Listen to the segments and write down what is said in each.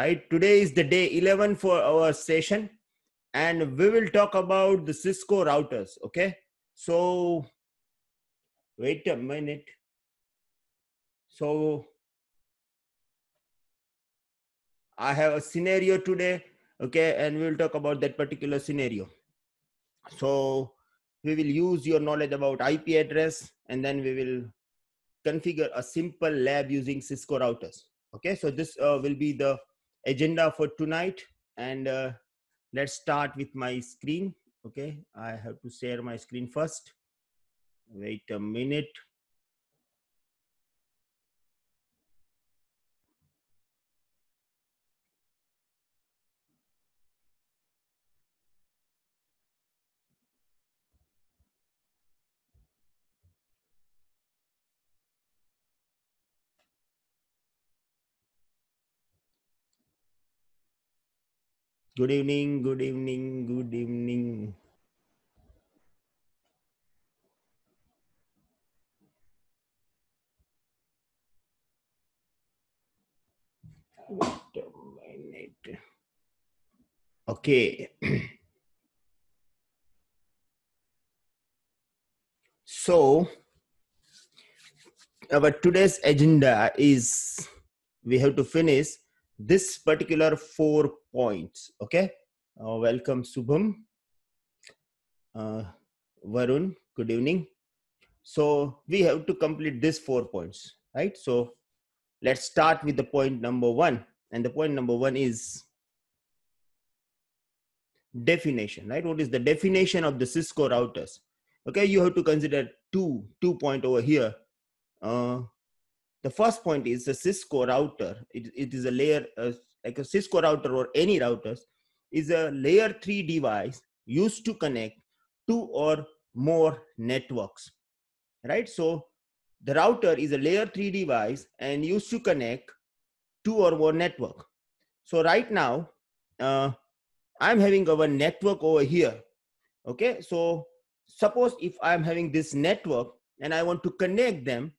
right today is the day 11 for our session and we will talk about the cisco routers okay so wait a minute so i have a scenario today okay and we will talk about that particular scenario so we will use your knowledge about ip address and then we will configure a simple lab using cisco routers okay so this uh, will be the agenda for tonight and uh, let's start with my screen okay i have to share my screen first wait a minute Good evening, good evening, good evening. Wait a minute. Okay. so, our today's agenda is we have to finish this particular four points. Okay. Uh, welcome, Subham. Uh, Varun, good evening. So we have to complete these four points, right? So let's start with the point number one. And the point number one is definition, right? What is the definition of the Cisco routers? Okay, you have to consider two, two point over here. Uh, the first point is the Cisco router. It, it is a layer, uh, like a Cisco router or any routers, is a layer three device used to connect two or more networks, right? So the router is a layer three device and used to connect two or more network. So right now, uh, I'm having our network over here. Okay, so suppose if I'm having this network and I want to connect them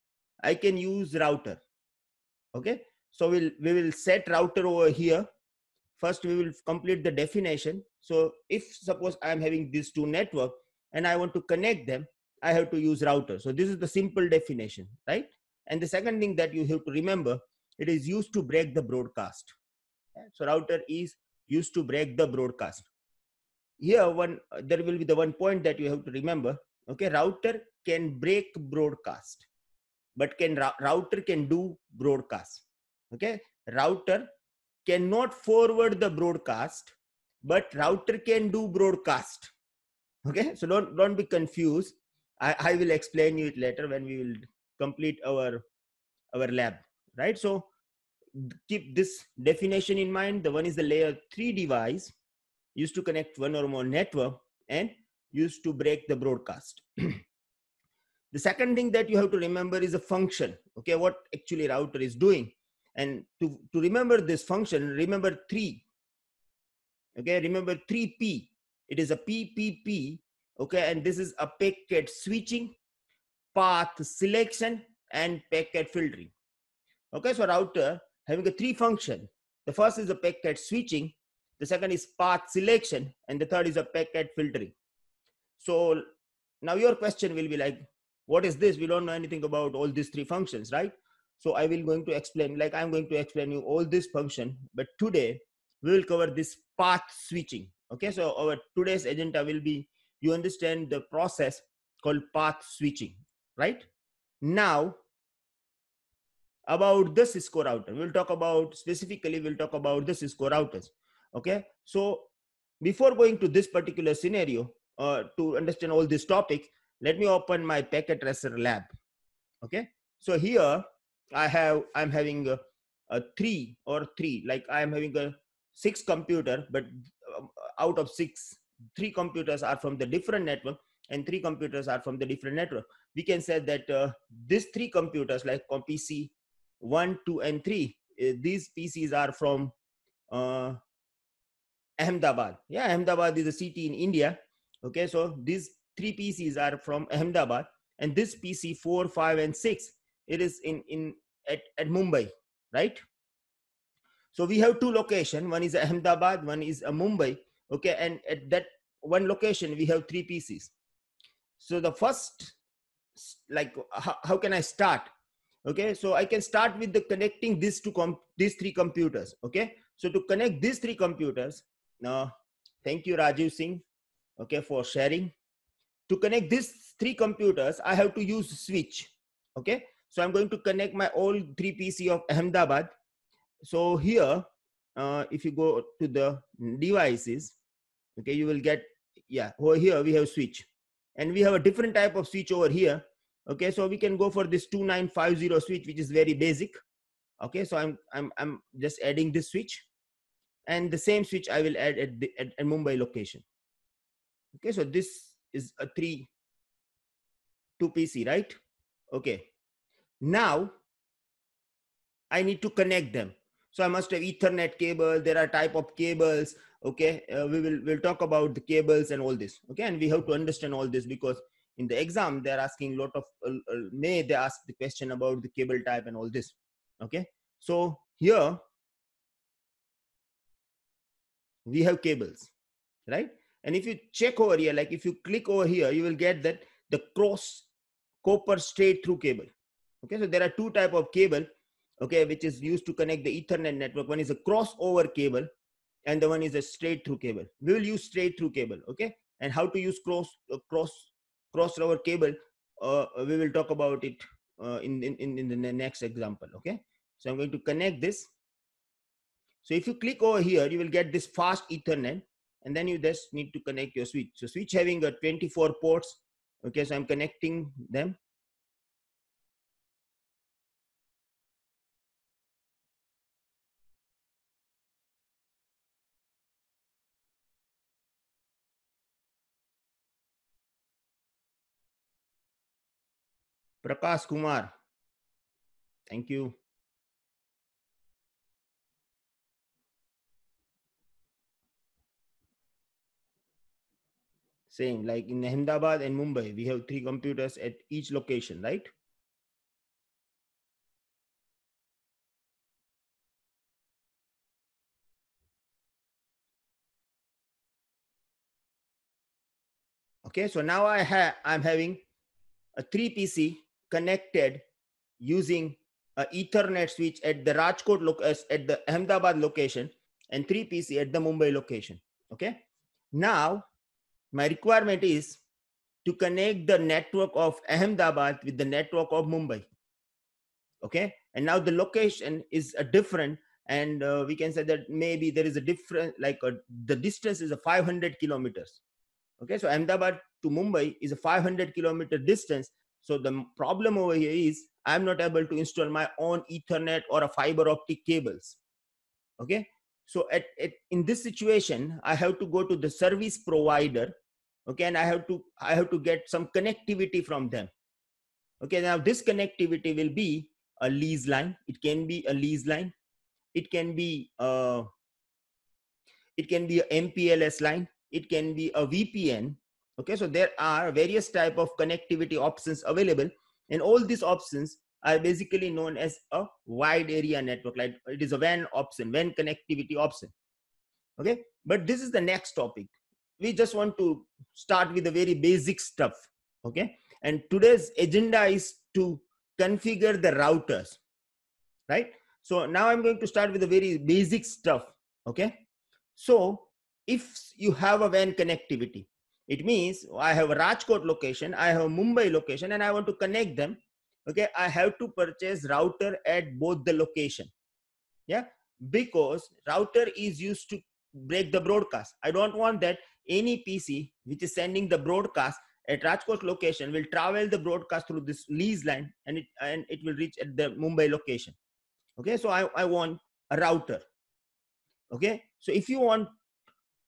I can use router. Okay. So we'll, we will set router over here. First, we will complete the definition. So if suppose I'm having these two network and I want to connect them, I have to use router. So this is the simple definition, right? And the second thing that you have to remember, it is used to break the broadcast. So router is used to break the broadcast. Here one, there will be the one point that you have to remember. Okay, router can break broadcast but can router can do broadcast okay router cannot forward the broadcast but router can do broadcast okay so don't don't be confused i i will explain you it later when we will complete our our lab right so keep this definition in mind the one is the layer 3 device used to connect one or more network and used to break the broadcast The second thing that you have to remember is a function, okay, what actually router is doing. And to, to remember this function, remember three, okay, remember 3P. It is a PPP, okay, and this is a packet switching, path selection, and packet filtering. Okay, so router having a three function. The first is a packet switching, the second is path selection, and the third is a packet filtering. So now your question will be like, what is this we don't know anything about all these three functions right so i will going to explain like i'm going to explain you all this function but today we will cover this path switching okay so our today's agenda will be you understand the process called path switching right now about the cisco router we'll talk about specifically we'll talk about the cisco routers okay so before going to this particular scenario uh, to understand all this topic let me open my packet tracer lab okay so here i have i'm having a, a three or three like i'm having a six computer but um, out of six three computers are from the different network and three computers are from the different network we can say that uh, these three computers like pc 1 2 and 3 uh, these pcs are from uh, ahmedabad yeah ahmedabad is a city in india okay so these three PCs are from Ahmedabad, and this PC four, five, and six it is in in at, at Mumbai, right? So we have two location. One is Ahmedabad, one is uh, Mumbai. Okay, and at that one location we have three PCs. So the first, like, how, how can I start? Okay, so I can start with the connecting these two com these three computers. Okay, so to connect these three computers, now uh, thank you Rajiv Singh, okay, for sharing to connect these three computers, I have to use switch. Okay. So I'm going to connect my old 3 PC of Ahmedabad. So here, uh, if you go to the devices, okay, you will get, yeah, over here we have switch and we have a different type of switch over here. Okay. So we can go for this 2950 switch, which is very basic. Okay. So I'm, I'm, I'm just adding this switch and the same switch I will add at, the, at, at Mumbai location. Okay. So this is a 3 two PC, right? Okay. Now I need to connect them. So I must have Ethernet cable. There are type of cables. Okay, uh, we will we'll talk about the cables and all this. Okay, and we have to understand all this because in the exam they're asking a lot of uh, uh, may they ask the question about the cable type and all this. Okay, so here we have cables, right? And if you check over here, like if you click over here, you will get that the cross copper straight through cable. Okay, so there are two type of cable, okay, which is used to connect the ethernet network. One is a crossover cable and the one is a straight through cable. We will use straight through cable, okay? And how to use cross, uh, cross, crossover cable, uh, uh we will talk about it uh, in, in, in the next example, okay? So I'm going to connect this. So if you click over here, you will get this fast ethernet and then you just need to connect your switch. So switch having a 24 ports. Okay, so I'm connecting them. Prakash Kumar. Thank you. same like in ahmedabad and mumbai we have three computers at each location right okay so now i have i'm having a 3 pc connected using a ethernet switch at the rajkot loc- at the ahmedabad location and 3 pc at the mumbai location okay now my requirement is to connect the network of Ahmedabad with the network of Mumbai. Okay, and now the location is a different, and uh, we can say that maybe there is a different, like a, uh, the distance is a 500 kilometers. Okay, so Ahmedabad to Mumbai is a 500 kilometer distance. So the problem over here is I'm not able to install my own Ethernet or a fiber optic cables. Okay, so at, at in this situation, I have to go to the service provider okay and i have to i have to get some connectivity from them okay now this connectivity will be a lease line it can be a lease line it can be uh, it can be a mpls line it can be a vpn okay so there are various type of connectivity options available and all these options are basically known as a wide area network like it is a WAN option WAN connectivity option okay but this is the next topic we just want to start with the very basic stuff okay and today's agenda is to configure the routers right so now i'm going to start with the very basic stuff okay so if you have a van connectivity it means i have a rajkot location i have a mumbai location and i want to connect them okay i have to purchase router at both the location yeah because router is used to break the broadcast. I don't want that any PC which is sending the broadcast at Rajkot location will travel the broadcast through this lease line and it and it will reach at the Mumbai location. Okay, so I, I want a router. Okay, so if you want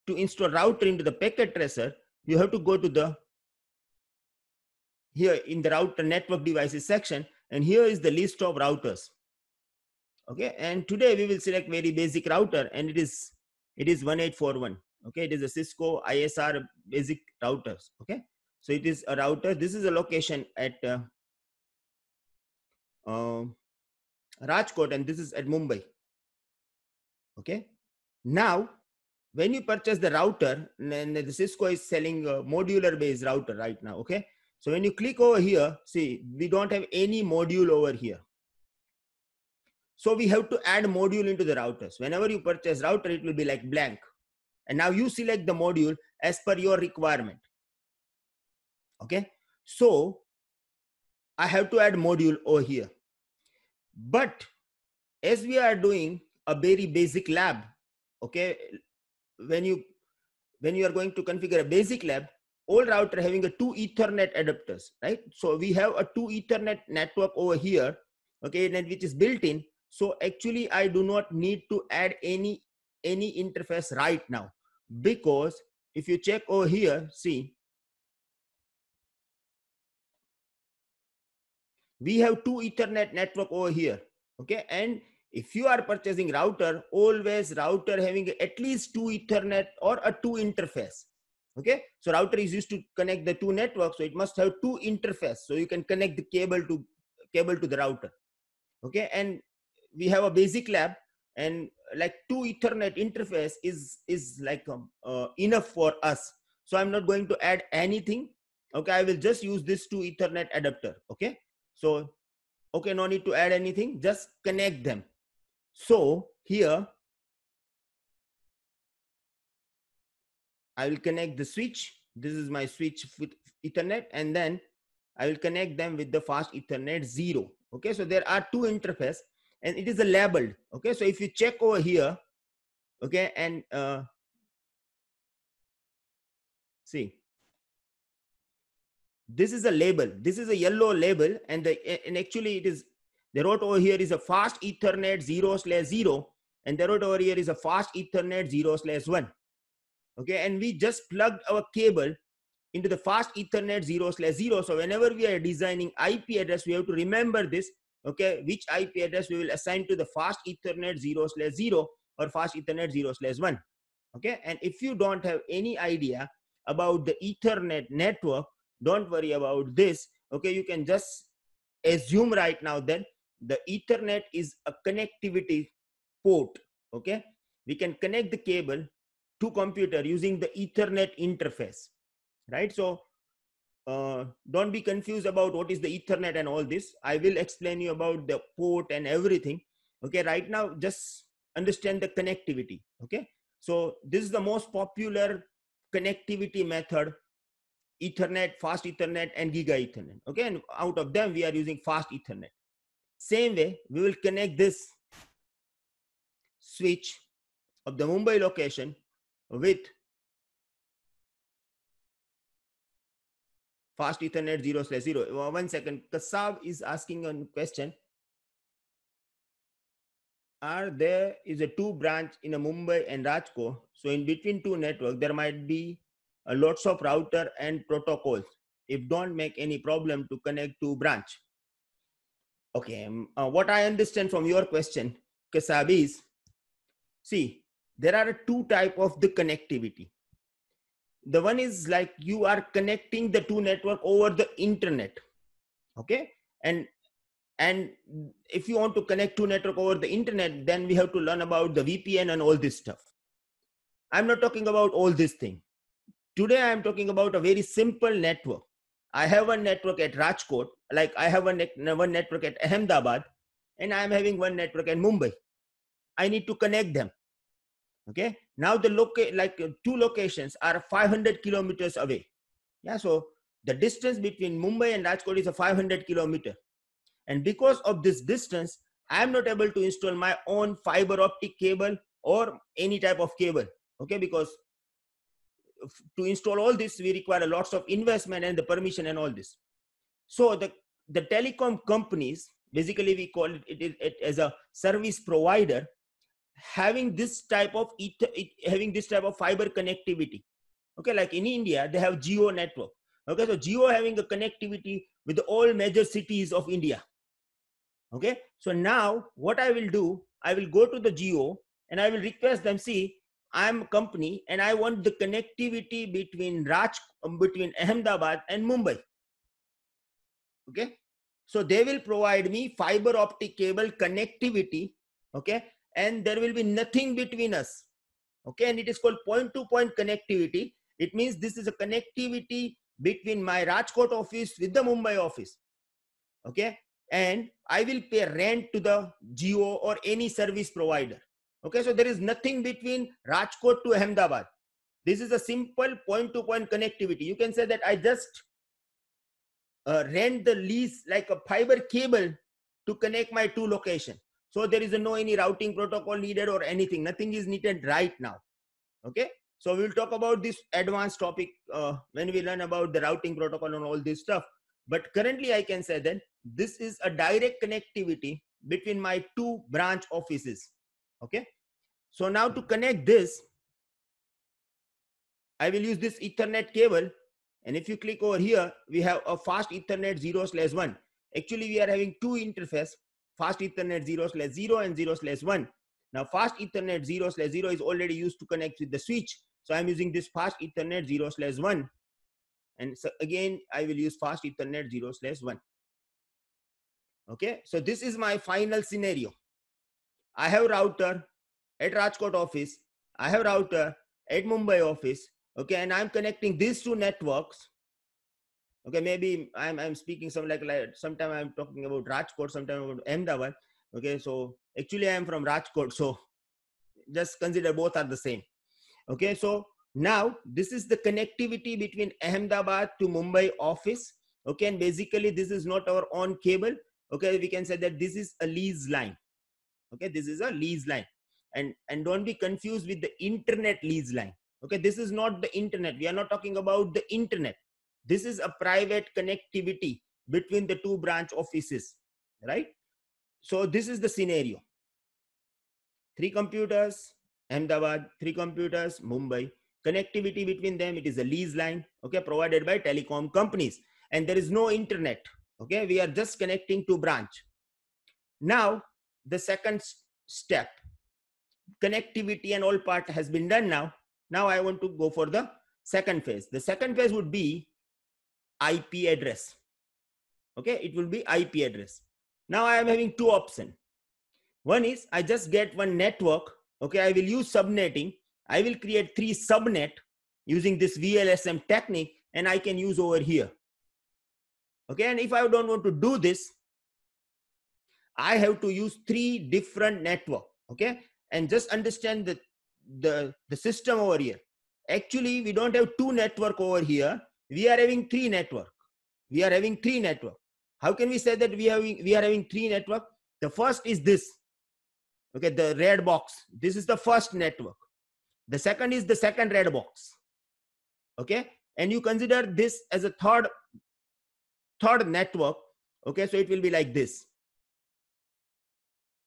to install router into the packet tracer, you have to go to the here in the router network devices section and here is the list of routers okay and today we will select very basic router and it is it is 1841 okay it is a cisco isr basic routers okay so it is a router this is a location at uh, uh, rajkot and this is at mumbai okay now when you purchase the router and the cisco is selling a modular based router right now okay so when you click over here see we don't have any module over here so we have to add module into the routers. Whenever you purchase router, it will be like blank. And now you select the module as per your requirement. Okay. So I have to add module over here. But as we are doing a very basic lab, okay, when you when you are going to configure a basic lab, all router having a two Ethernet adapters, right? So we have a two Ethernet network over here, okay, and which is built in so actually I do not need to add any, any interface right now because if you check over here, see, we have two ethernet network over here. Okay. And if you are purchasing router, always router having at least two ethernet or a two interface okay so router is used to connect the two networks so it must have two interface so you can connect the cable to cable to the router okay and we have a basic lab and like two ethernet interface is is like um, uh, enough for us so i'm not going to add anything okay i will just use this two ethernet adapter okay so okay no need to add anything just connect them so here i will connect the switch this is my switch with ethernet and then i will connect them with the fast ethernet 0 okay so there are two interface and it is a labeled okay so if you check over here okay and uh, see this is a label this is a yellow label and the and actually it is they wrote over here is a fast ethernet 0 slash 0 and they wrote over here is a fast ethernet 0 slash 1 okay and we just plugged our cable into the fast ethernet 0 slash 0 so whenever we are designing ip address we have to remember this okay, which IP address we will assign to the fast ethernet 0 slash 0 or fast ethernet 0 slash 1. Okay, and if you don't have any idea about the ethernet network, don't worry about this. Okay, you can just assume right now that the ethernet is a connectivity port. Okay, we can connect the cable to computer using the ethernet interface, right? So uh, don't be confused about what is the ethernet and all this i will explain you about the port and everything okay right now just understand the connectivity okay so this is the most popular connectivity method ethernet fast ethernet and giga ethernet okay and out of them we are using fast ethernet same way we will connect this switch of the mumbai location with fast ethernet 0 slash 0 uh, one second kasab is asking a question are there is a two branch in a mumbai and rajkot so in between two network there might be a lots of router and protocols if don't make any problem to connect to branch okay um, uh, what i understand from your question kasab is see there are two type of the connectivity the one is like you are connecting the two network over the internet okay and and if you want to connect two network over the internet then we have to learn about the vpn and all this stuff i'm not talking about all this thing today i'm talking about a very simple network i have a network at rajkot like i have a one network at ahmedabad and i am having one network at mumbai i need to connect them okay now the locate like uh, two locations are 500 kilometers away yeah so the distance between mumbai and rajkot is a 500 kilometer and because of this distance i am not able to install my own fiber optic cable or any type of cable okay because to install all this we require lots of investment and the permission and all this so the the telecom companies basically we call it, it, it as a service provider having this type of it, having this type of fiber connectivity okay like in india they have geo network okay so geo having a connectivity with all major cities of india okay so now what i will do i will go to the geo and i will request them see i'm a company and i want the connectivity between raj um, between ahmedabad and mumbai okay so they will provide me fiber optic cable connectivity okay and there will be nothing between us. Okay, and it is called point to point connectivity. It means this is a connectivity between my Rajkot office with the Mumbai office. Okay, and I will pay rent to the Geo or any service provider. Okay, so there is nothing between Rajkot to Ahmedabad. This is a simple point to point connectivity. You can say that I just uh, rent the lease like a fiber cable to connect my two location so there is no any routing protocol needed or anything. Nothing is needed right now. Okay. So we'll talk about this advanced topic uh, when we learn about the routing protocol and all this stuff. But currently I can say that this is a direct connectivity between my two branch offices. Okay. So now to connect this, I will use this ethernet cable. And if you click over here, we have a fast ethernet 0 slash 1. Actually, we are having two interface fast Ethernet 0 slash 0 and 0 slash 1. Now fast Ethernet 0 slash 0 is already used to connect with the switch. So I'm using this fast Ethernet 0 slash 1. And so again, I will use fast Ethernet 0 slash 1. Okay, so this is my final scenario. I have router at Rajkot office. I have router at Mumbai office. Okay, and I'm connecting these two networks okay maybe i'm i'm speaking some like like sometime i'm talking about rajkot sometime about ahmedabad okay so actually i am from rajkot so just consider both are the same okay so now this is the connectivity between ahmedabad to mumbai office okay and basically this is not our own cable okay we can say that this is a lease line okay this is a lease line and and don't be confused with the internet lease line okay this is not the internet we are not talking about the internet this is a private connectivity between the two branch offices, right? So this is the scenario. Three computers, Ahmedabad, three computers, Mumbai. Connectivity between them, it is a lease line, okay, provided by telecom companies. And there is no internet, okay? We are just connecting to branch. Now, the second step, connectivity and all part has been done now. Now I want to go for the second phase. The second phase would be IP address. Okay, it will be IP address. Now I am having two options. One is I just get one network. Okay, I will use subnetting. I will create three subnet using this VLSM technique and I can use over here. Okay, and if I don't want to do this, I have to use three different network. Okay, and just understand the, the, the system over here. Actually, we don't have two network over here we are having three network. We are having three network. How can we say that we having we are having three network? The first is this. Okay, the red box. This is the first network. The second is the second red box. Okay, and you consider this as a third third network. Okay, so it will be like this.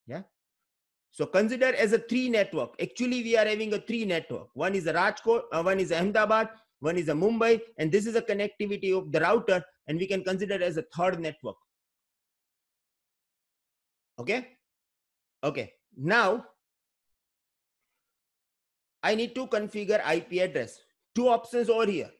Yeah. So consider as a three network. Actually, we are having a three network. One is Rajkot, uh, one is Ahmedabad, one is a Mumbai, and this is a connectivity of the router, and we can consider as a third network. Okay? Okay. Now, I need to configure IP address. Two options over here.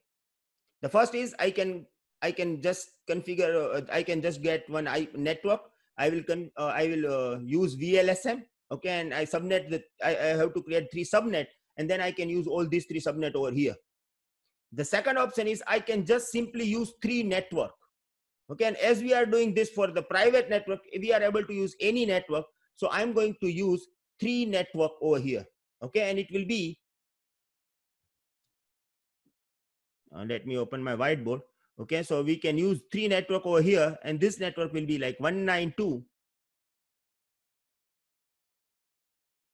The first is I can I can just configure, uh, I can just get one IP network. I will, con uh, I will uh, use VLSM. Okay. And I subnet, that I, I have to create three subnet and then I can use all these three subnet over here. The second option is I can just simply use three network. Okay, and as we are doing this for the private network, we are able to use any network. So I'm going to use three network over here. Okay, and it will be, uh, let me open my whiteboard. Okay, so we can use three network over here and this network will be like 192,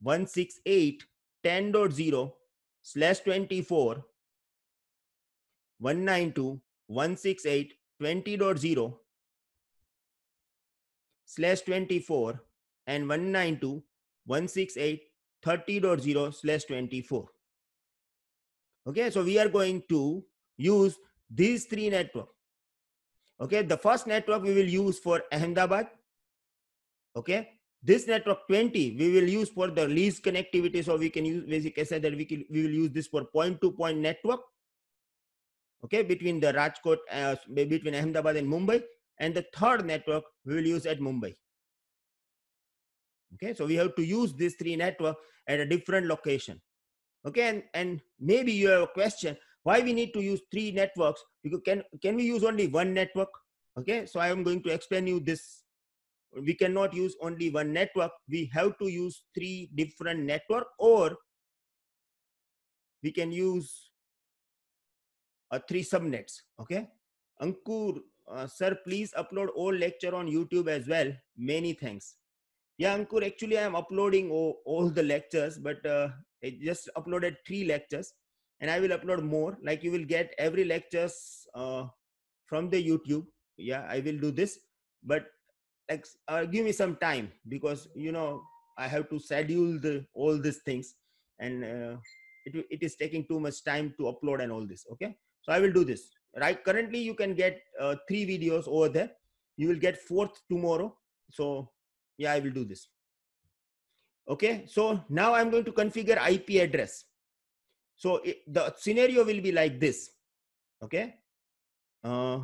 168, 10.0 slash 24 192.168.20.0 slash 24 and 192.168.30.0 slash 24. Okay, so we are going to use these three networks. Okay, the first network we will use for Ahmedabad. Okay, this network 20 we will use for the least connectivity so we can use basic I that we, can, we will use this for point to point network okay, between the Rajkot, uh, between Ahmedabad and Mumbai. And the third network we will use at Mumbai. Okay, so we have to use these three network at a different location. Okay, and, and maybe you have a question, why we need to use three networks? Because can, can we use only one network? Okay, so I am going to explain you this. We cannot use only one network. We have to use three different network or we can use uh, three subnets. Okay. Ankur, uh, sir, please upload all lecture on YouTube as well. Many thanks. Yeah, Ankur, actually, I am uploading all, all the lectures, but uh, I just uploaded three lectures and I will upload more. Like you will get every lectures uh, from the YouTube. Yeah, I will do this, but like, uh, give me some time because, you know, I have to schedule the, all these things and uh, it, it is taking too much time to upload and all this. Okay. So I will do this, right? Currently, you can get uh, three videos over there. You will get fourth tomorrow. So yeah, I will do this. Okay, so now I'm going to configure IP address. So it, the scenario will be like this. Okay. Uh,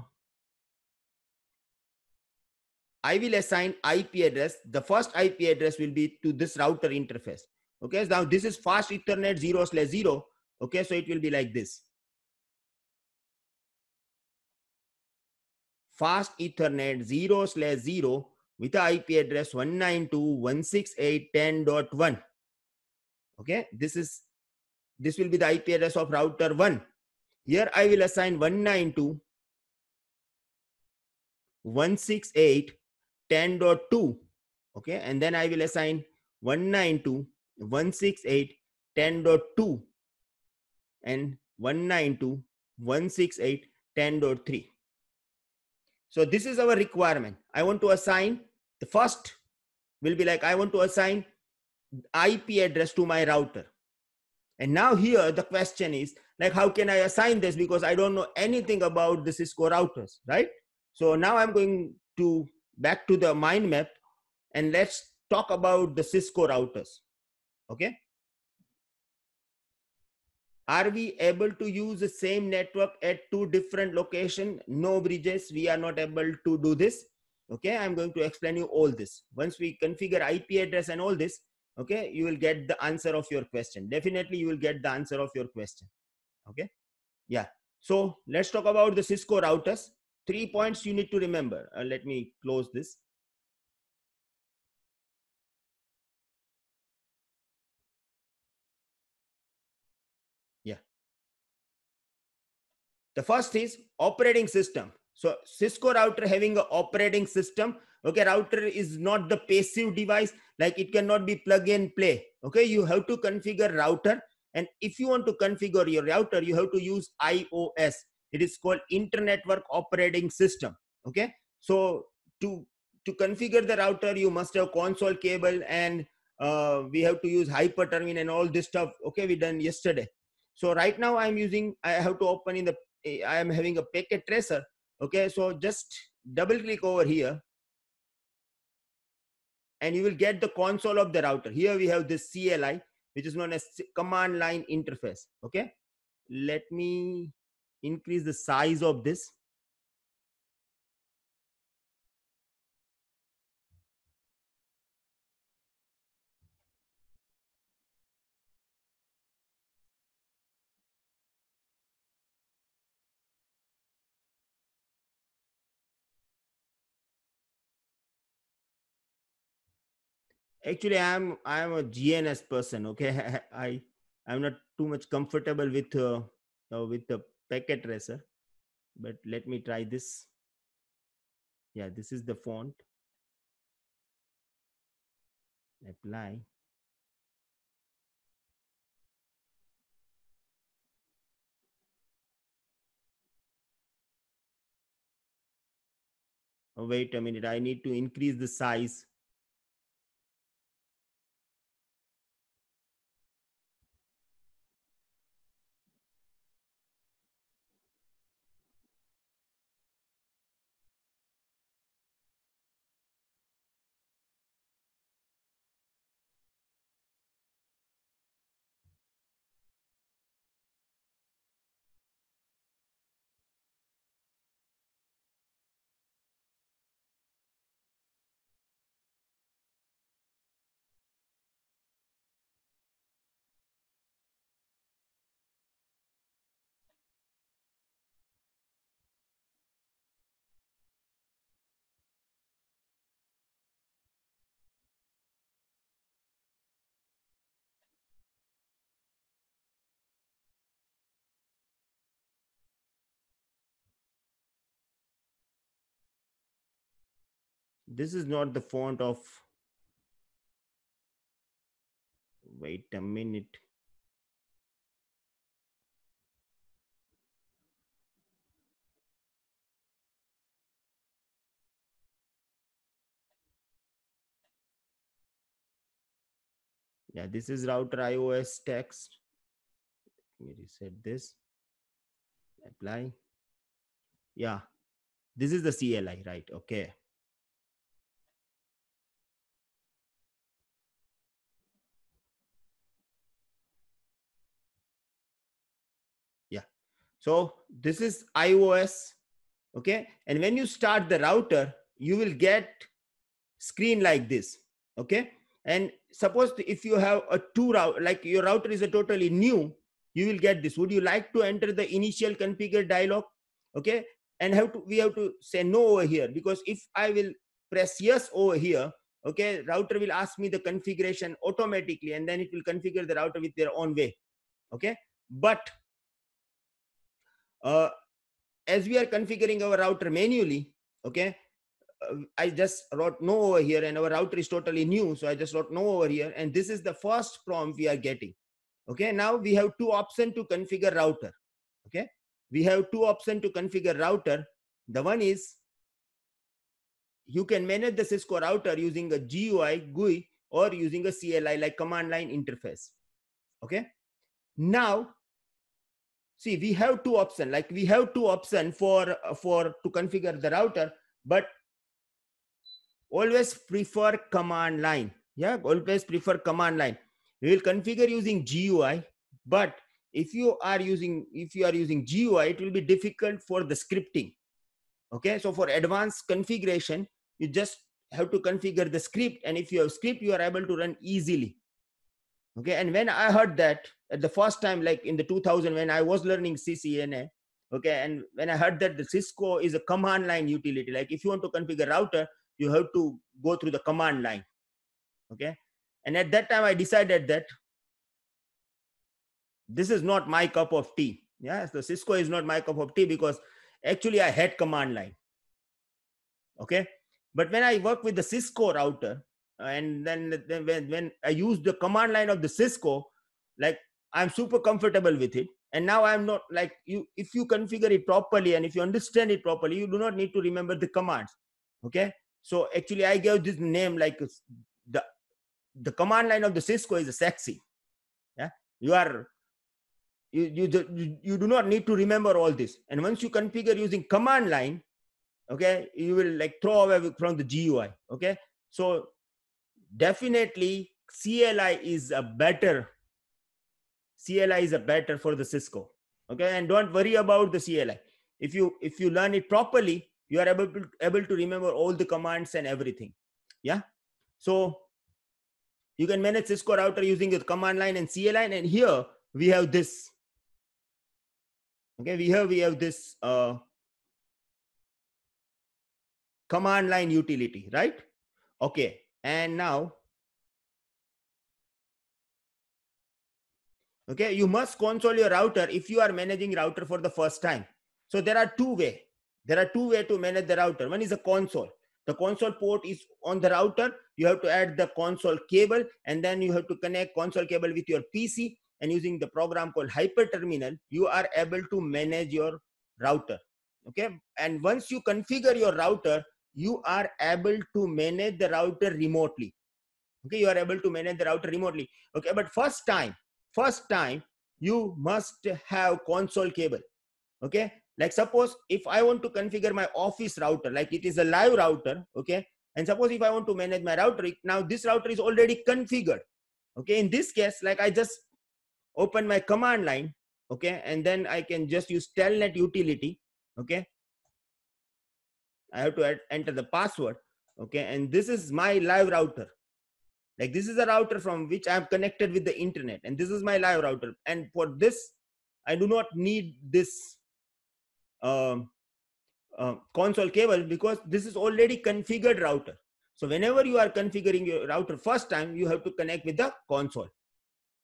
I will assign IP address. The first IP address will be to this router interface. Okay, so now this is fast Ethernet 0 slash 0. Okay, so it will be like this. fast ethernet 0 slash 0 with the IP address 192.168.10.1. Okay, this is this will be the IP address of router 1. Here I will assign 192.168.10.2. Okay, and then I will assign 192.168.10.2 and 192.168.10.3. So this is our requirement. I want to assign the first will be like, I want to assign IP address to my router. And now here the question is like, how can I assign this? Because I don't know anything about the Cisco routers, right? So now I'm going to back to the mind map and let's talk about the Cisco routers. Okay. Are we able to use the same network at two different location? No bridges, we are not able to do this. Okay, I'm going to explain you all this. Once we configure IP address and all this, okay, you will get the answer of your question. Definitely you will get the answer of your question. Okay, yeah. So let's talk about the Cisco routers. Three points you need to remember. Uh, let me close this. The first is operating system. So Cisco router having an operating system. Okay, router is not the passive device, like it cannot be plug and play. Okay, you have to configure router. And if you want to configure your router, you have to use iOS. It is called Work Operating System. Okay, so to to configure the router, you must have console cable and uh, we have to use Hyper Terminal and all this stuff. Okay, we done yesterday. So right now I'm using, I have to open in the I am having a packet tracer. Okay, so just double click over here and you will get the console of the router. Here we have this CLI, which is known as command line interface. Okay, let me increase the size of this. actually i'm i'm a gns person okay i i'm not too much comfortable with uh, uh, with the packet tracer but let me try this yeah this is the font apply oh, wait a minute i need to increase the size this is not the font of wait a minute yeah this is router ios text let me reset this apply yeah this is the cli right okay So this is iOS, okay? And when you start the router, you will get screen like this, okay? And suppose if you have a two route, like your router is a totally new, you will get this. Would you like to enter the initial configure dialog? Okay. And have to, we have to say no over here because if I will press yes over here, okay, router will ask me the configuration automatically and then it will configure the router with their own way. Okay. But uh, as we are configuring our router manually, okay, uh, I just wrote no over here and our router is totally new. So I just wrote no over here. And this is the first prompt we are getting. Okay, now we have two options to configure router. Okay, we have two options to configure router. The one is you can manage the Cisco router using a GUI GUI or using a CLI like command line interface. Okay, now see we have two option like we have two option for for to configure the router but always prefer command line yeah always prefer command line we will configure using gui but if you are using if you are using gui it will be difficult for the scripting okay so for advanced configuration you just have to configure the script and if you have script you are able to run easily okay and when i heard that at uh, the first time like in the 2000 when i was learning ccna okay and when i heard that the cisco is a command line utility like if you want to configure router you have to go through the command line okay and at that time i decided that this is not my cup of tea yeah so cisco is not my cup of tea because actually i had command line okay but when i work with the cisco router and then, then when, when i use the command line of the cisco like i'm super comfortable with it and now i'm not like you if you configure it properly and if you understand it properly you do not need to remember the commands okay so actually i gave this name like the the command line of the cisco is sexy yeah you are you, you you do not need to remember all this and once you configure using command line okay you will like throw away from the gui okay so definitely CLI is a better CLI is a better for the Cisco. Okay, and don't worry about the CLI. If you if you learn it properly, you are able to, able to remember all the commands and everything. Yeah. So you can manage Cisco router using the command line and CLI. And here we have this. Okay, we here we have this uh, command line utility, right? Okay, and now okay you must console your router if you are managing router for the first time so there are two way there are two way to manage the router one is a console the console port is on the router you have to add the console cable and then you have to connect console cable with your pc and using the program called hyper terminal you are able to manage your router okay and once you configure your router you are able to manage the router remotely okay you are able to manage the router remotely okay but first time first time you must have console cable okay like suppose if i want to configure my office router like it is a live router okay and suppose if i want to manage my router now this router is already configured okay in this case like i just open my command line okay and then i can just use telnet utility okay I have to enter the password. Okay, and this is my live router. Like this is a router from which I am connected with the internet, and this is my live router. And for this, I do not need this uh, console cable because this is already configured router. So whenever you are configuring your router first time, you have to connect with the console,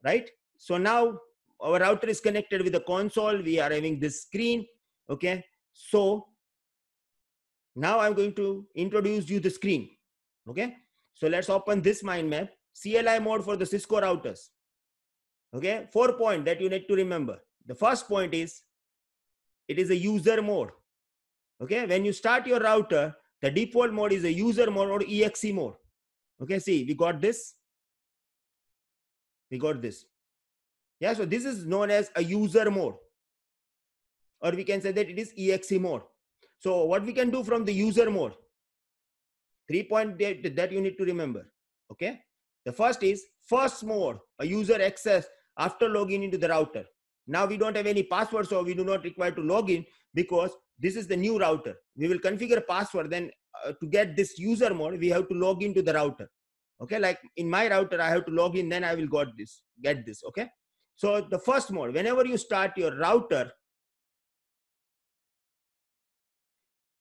right? So now our router is connected with the console. We are having this screen, okay? So now I'm going to introduce you the screen. Okay. So let's open this mind map. CLI mode for the Cisco routers. Okay. Four point that you need to remember. The first point is it is a user mode. Okay. When you start your router, the default mode is a user mode or exe mode. Okay. See, we got this. We got this. Yeah. So this is known as a user mode. Or we can say that it is exe mode so what we can do from the user mode, three point that, you need to remember, okay? The first is first mode, a user access after logging into the router. Now we don't have any password, so we do not require to log in because this is the new router. We will configure password then uh, to get this user mode, we have to log into the router. Okay, like in my router, I have to log in, then I will got this, get this, okay? So the first mode, whenever you start your router,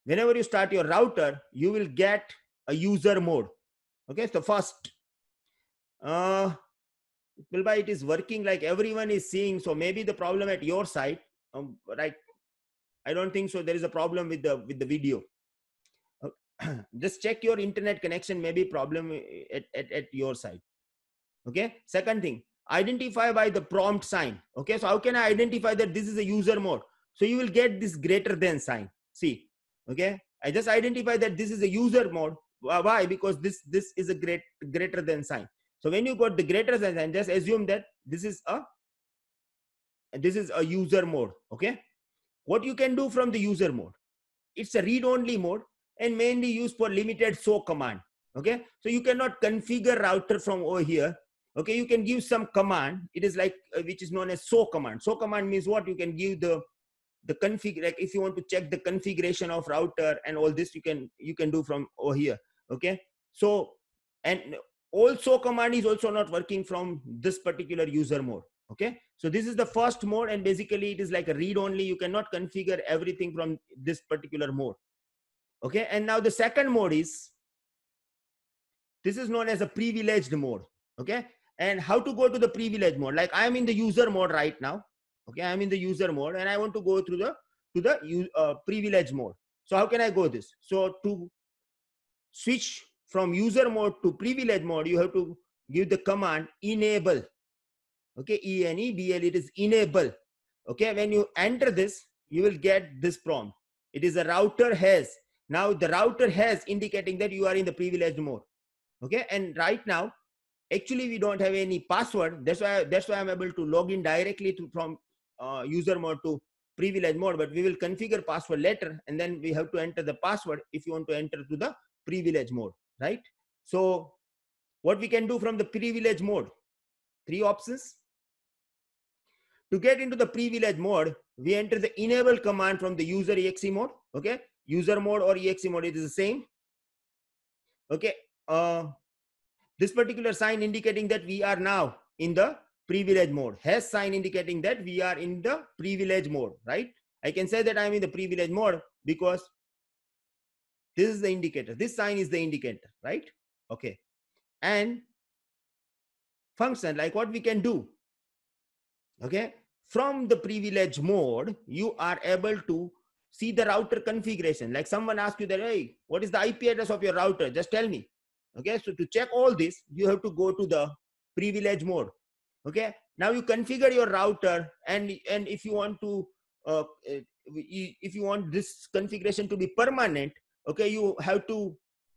whenever you start your router you will get a user mode okay so first uh it is working like everyone is seeing so maybe the problem at your side um, right i don't think so there is a problem with the with the video uh, just check your internet connection maybe problem uh, at, at, at your side okay second thing identify by the prompt sign okay so how can i identify that this is a user mode so you will get this greater than sign see okay i just identify that this is a user mode why because this this is a great greater than sign so when you got the greater than sign just assume that this is a this is a user mode okay what you can do from the user mode it's a read only mode and mainly used for limited so command okay so you cannot configure router from over here okay you can give some command it is like uh, which is known as so command so command means what you can give the the config like if you want to check the configuration of router and all this you can you can do from over here okay so and also command is also not working from this particular user mode okay so this is the first mode and basically it is like a read only you cannot configure everything from this particular mode okay and now the second mode is this is known as a privileged mode okay and how to go to the privileged mode like i am in the user mode right now okay i'm in the user mode and i want to go through the to the uh, privilege mode so how can i go this so to switch from user mode to privilege mode you have to give the command enable okay e n e b l it is enable okay when you enter this you will get this prompt it is a router has now the router has indicating that you are in the privileged mode okay and right now actually we don't have any password that's why that's why i'm able to log in directly to, from uh, user mode to privilege mode, but we will configure password later and then we have to enter the password if you want to enter to the privilege mode, right? So what we can do from the privilege mode, three options. To get into the privilege mode, we enter the enable command from the user exe mode, okay? User mode or exe mode, it is the same. Okay, uh, this particular sign indicating that we are now in the privilege mode has sign indicating that we are in the privilege mode right i can say that i am in the privilege mode because this is the indicator this sign is the indicator right okay and function like what we can do okay from the privilege mode you are able to see the router configuration like someone asks you that hey what is the ip address of your router just tell me okay so to check all this you have to go to the privilege mode okay now you configure your router and and if you want to uh, if you want this configuration to be permanent okay you have to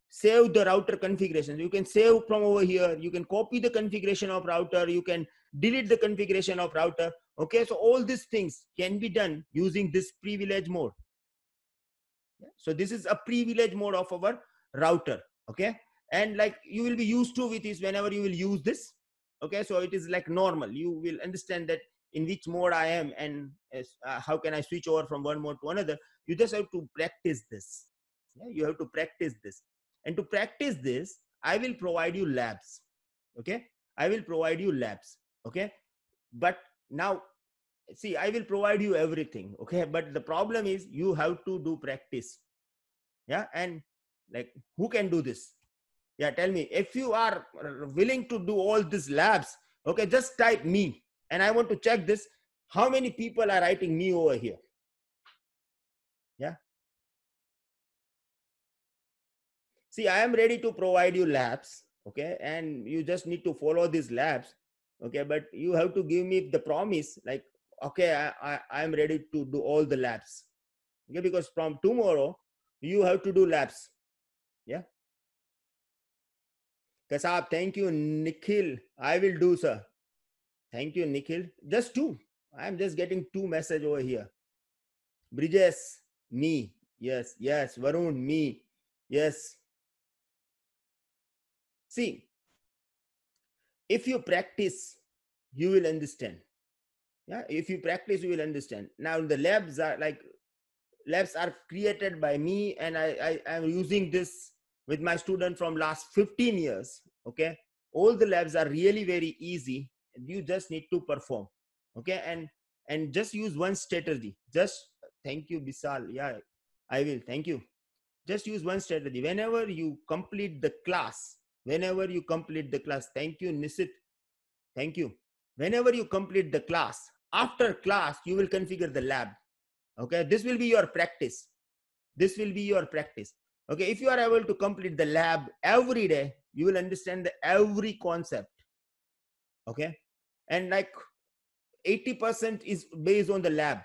save the router configuration you can save from over here you can copy the configuration of router you can delete the configuration of router okay so all these things can be done using this privilege mode so this is a privilege mode of our router okay and like you will be used to with this whenever you will use this okay so it is like normal you will understand that in which mode i am and uh, how can i switch over from one mode to another you just have to practice this yeah? you have to practice this and to practice this i will provide you labs okay i will provide you labs okay but now see i will provide you everything okay but the problem is you have to do practice yeah and like who can do this yeah tell me if you are willing to do all these labs okay just type me and i want to check this how many people are writing me over here yeah see i am ready to provide you labs okay and you just need to follow these labs okay but you have to give me the promise like okay i i, am ready to do all the labs okay because from tomorrow you have to do labs yeah Kasab, thank you, Nikhil. I will do, sir. Thank you, Nikhil. Just two. I'm just getting two message over here. Bridges, me. Yes, yes. Varun, me. Yes. See, if you practice, you will understand. Yeah, if you practice, you will understand. Now the labs are like labs are created by me, and I, I am using this with my student from last 15 years okay all the labs are really very easy you just need to perform okay and and just use one strategy just thank you bisal yeah i will thank you just use one strategy whenever you complete the class whenever you complete the class thank you nisit thank you whenever you complete the class after class you will configure the lab okay this will be your practice this will be your practice okay if you are able to complete the lab every day you will understand the every concept okay and like 80% is based on the lab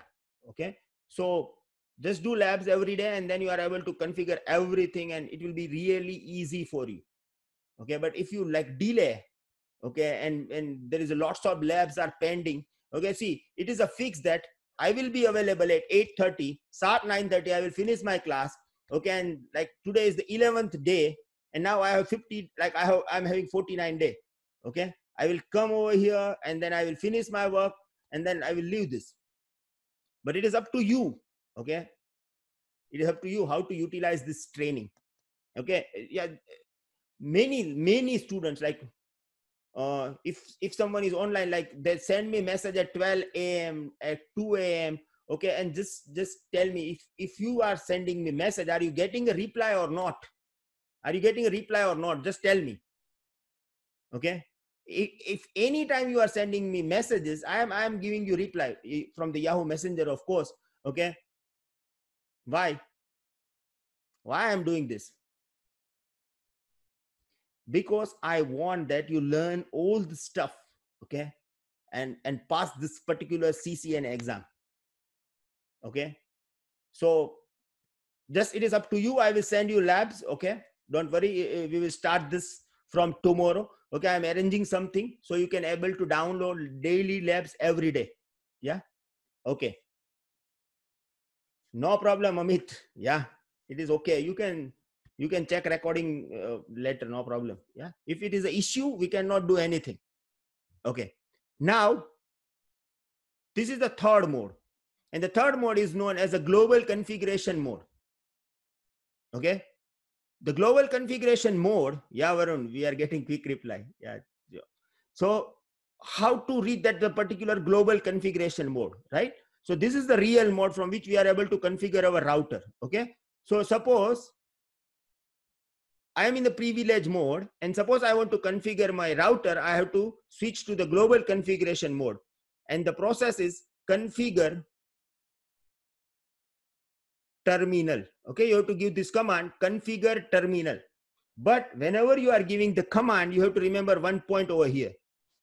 okay so just do labs every day and then you are able to configure everything and it will be really easy for you okay but if you like delay okay and and there is a lots of labs are pending okay see it is a fix that i will be available at 8 30 start 9 30 i will finish my class okay and like today is the 11th day and now i have 50 like i have i'm having 49 day okay i will come over here and then i will finish my work and then i will leave this but it is up to you okay it is up to you how to utilize this training okay yeah many many students like uh if if someone is online like they send me message at 12 a.m at 2 a.m okay and just just tell me if if you are sending me message are you getting a reply or not are you getting a reply or not just tell me okay if, if time you are sending me messages i am i am giving you reply eh, from the yahoo messenger of course okay why why i'm doing this because i want that you learn all the stuff okay and and pass this particular ccn exam okay so just it is up to you i will send you labs okay don't worry we will start this from tomorrow okay i'm arranging something so you can able to download daily labs every day yeah okay no problem amit yeah it is okay you can you can check recording uh, later no problem yeah if it is an issue we cannot do anything okay now this is the third mode and the third mode is known as a global configuration mode. Okay. The global configuration mode, yeah, Varun, we are getting quick reply. Yeah. So how to read that the particular global configuration mode, right? So this is the real mode from which we are able to configure our router. Okay. So suppose I am in the privilege mode and suppose I want to configure my router, I have to switch to the global configuration mode. And the process is configure terminal okay you have to give this command configure terminal but whenever you are giving the command you have to remember one point over here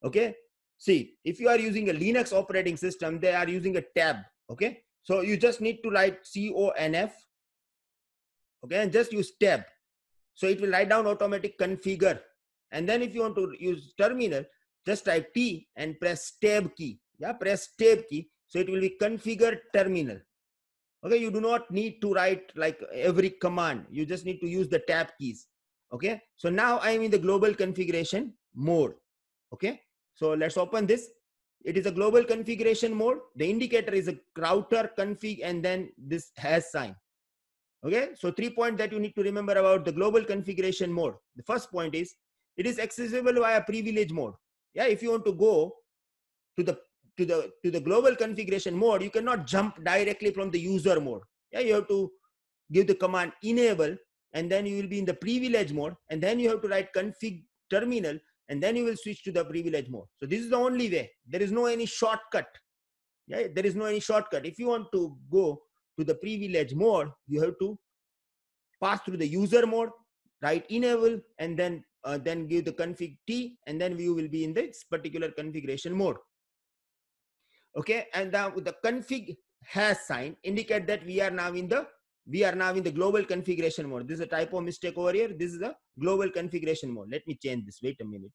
okay see if you are using a linux operating system they are using a tab okay so you just need to write conf okay and just use tab so it will write down automatic configure and then if you want to use terminal just type t and press tab key yeah press tab key so it will be configure terminal okay you do not need to write like every command you just need to use the tab keys okay so now i am in the global configuration mode okay so let's open this it is a global configuration mode the indicator is a router config and then this has sign okay so three point that you need to remember about the global configuration mode the first point is it is accessible via privilege mode yeah if you want to go to the to the to the global configuration mode you cannot jump directly from the user mode yeah you have to give the command enable and then you will be in the privilege mode and then you have to write config terminal and then you will switch to the privilege mode so this is the only way there is no any shortcut yeah there is no any shortcut if you want to go to the privilege mode you have to pass through the user mode write enable and then uh, then give the config t and then you will be in this particular configuration mode okay and the, the config has sign indicate that we are now in the we are now in the global configuration mode this is a typo mistake over here this is a global configuration mode let me change this wait a minute